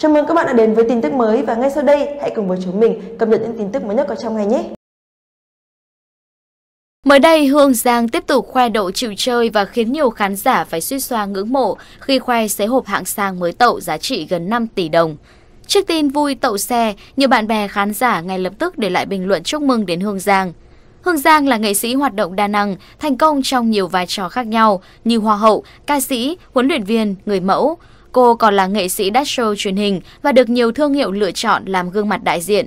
Chào mừng các bạn đã đến với tin tức mới và ngay sau đây hãy cùng với chúng mình cập nhật những tin tức mới nhất có trong ngày nhé. Mới đây, Hương Giang tiếp tục khoe độ chịu chơi và khiến nhiều khán giả phải suy xoa ngưỡng mộ khi khoe xế hộp hạng sang mới tậu giá trị gần 5 tỷ đồng. Trước tin vui tậu xe, nhiều bạn bè khán giả ngay lập tức để lại bình luận chúc mừng đến Hương Giang. Hương Giang là nghệ sĩ hoạt động đa năng, thành công trong nhiều vai trò khác nhau như hoa hậu, ca sĩ, huấn luyện viên, người mẫu. Cô còn là nghệ sĩ đắt show truyền hình và được nhiều thương hiệu lựa chọn làm gương mặt đại diện.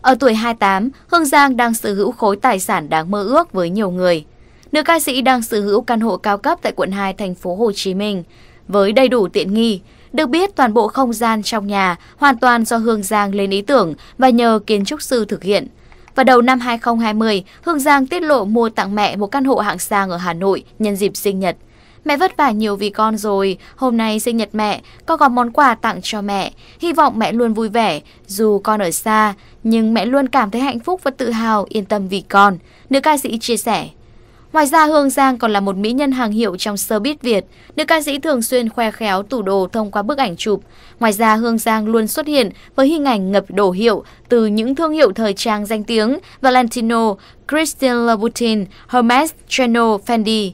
Ở tuổi 28, Hương Giang đang sở hữu khối tài sản đáng mơ ước với nhiều người. Nữ ca sĩ đang sở hữu căn hộ cao cấp tại quận 2 thành phố Hồ Chí Minh với đầy đủ tiện nghi. Được biết toàn bộ không gian trong nhà hoàn toàn do Hương Giang lên ý tưởng và nhờ kiến trúc sư thực hiện. Vào đầu năm 2020, Hương Giang tiết lộ mua tặng mẹ một căn hộ hạng sang ở Hà Nội nhân dịp sinh nhật. Mẹ vất vả nhiều vì con rồi, hôm nay sinh nhật mẹ, con có món quà tặng cho mẹ. Hy vọng mẹ luôn vui vẻ, dù con ở xa, nhưng mẹ luôn cảm thấy hạnh phúc và tự hào, yên tâm vì con. Nữ ca sĩ chia sẻ. Ngoài ra Hương Giang còn là một mỹ nhân hàng hiệu trong showbiz Việt. Nữ ca sĩ thường xuyên khoe khéo tủ đồ thông qua bức ảnh chụp. Ngoài ra Hương Giang luôn xuất hiện với hình ảnh ngập đổ hiệu từ những thương hiệu thời trang danh tiếng Valentino, Christian Louboutin, Hermes, Chanel, Fendi.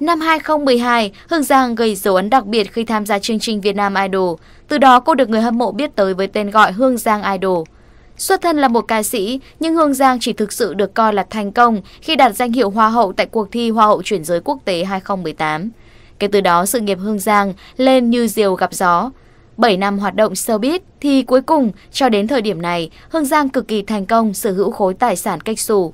Năm 2012, Hương Giang gây dấu ấn đặc biệt khi tham gia chương trình Việt Nam Idol. Từ đó cô được người hâm mộ biết tới với tên gọi Hương Giang Idol. Xuất thân là một ca sĩ, nhưng Hương Giang chỉ thực sự được coi là thành công khi đạt danh hiệu Hoa hậu tại cuộc thi Hoa hậu chuyển giới quốc tế 2018. Kể từ đó, sự nghiệp Hương Giang lên như diều gặp gió. 7 năm hoạt động showbiz thì cuối cùng cho đến thời điểm này, Hương Giang cực kỳ thành công sở hữu khối tài sản cách xù.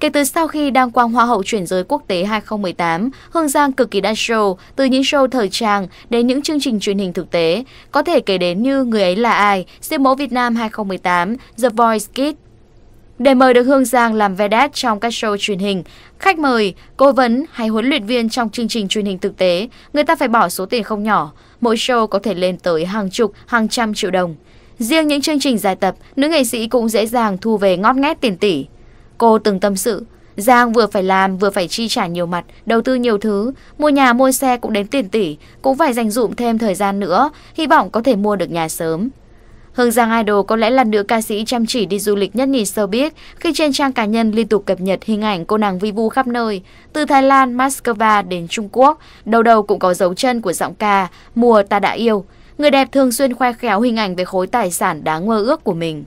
Kể từ sau khi đăng quang Hoa hậu chuyển giới quốc tế 2018, Hương Giang cực kỳ đa show, từ những show thời trang đến những chương trình truyền hình thực tế. Có thể kể đến như Người ấy là ai, Siêu mẫu Việt Nam 2018, The Voice Kids. Để mời được Hương Giang làm vedette trong các show truyền hình, khách mời, cố vấn hay huấn luyện viên trong chương trình truyền hình thực tế, người ta phải bỏ số tiền không nhỏ. Mỗi show có thể lên tới hàng chục, hàng trăm triệu đồng. Riêng những chương trình dài tập, nữ nghệ sĩ cũng dễ dàng thu về ngót nghét tiền tỷ. Cô từng tâm sự, Giang vừa phải làm vừa phải chi trả nhiều mặt, đầu tư nhiều thứ, mua nhà mua xe cũng đến tiền tỷ, cũng phải dành dụm thêm thời gian nữa, hy vọng có thể mua được nhà sớm. Hương Giang Idol có lẽ là nữ ca sĩ chăm chỉ đi du lịch nhất nhì biết, khi trên trang cá nhân liên tục cập nhật hình ảnh cô nàng vi vu khắp nơi, từ Thái Lan, Moscow đến Trung Quốc, đầu đầu cũng có dấu chân của giọng ca Mùa ta đã yêu. Người đẹp thường xuyên khoe khéo hình ảnh về khối tài sản đáng mơ ước của mình.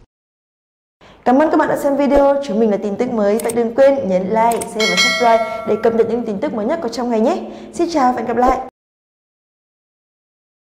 Cảm ơn các bạn đã xem video, chúng mình là tin tức mới. Vậy đừng quên nhấn like, share và subscribe để cập nhật những tin tức mới nhất của trong ngày nhé. Xin chào và hẹn gặp lại.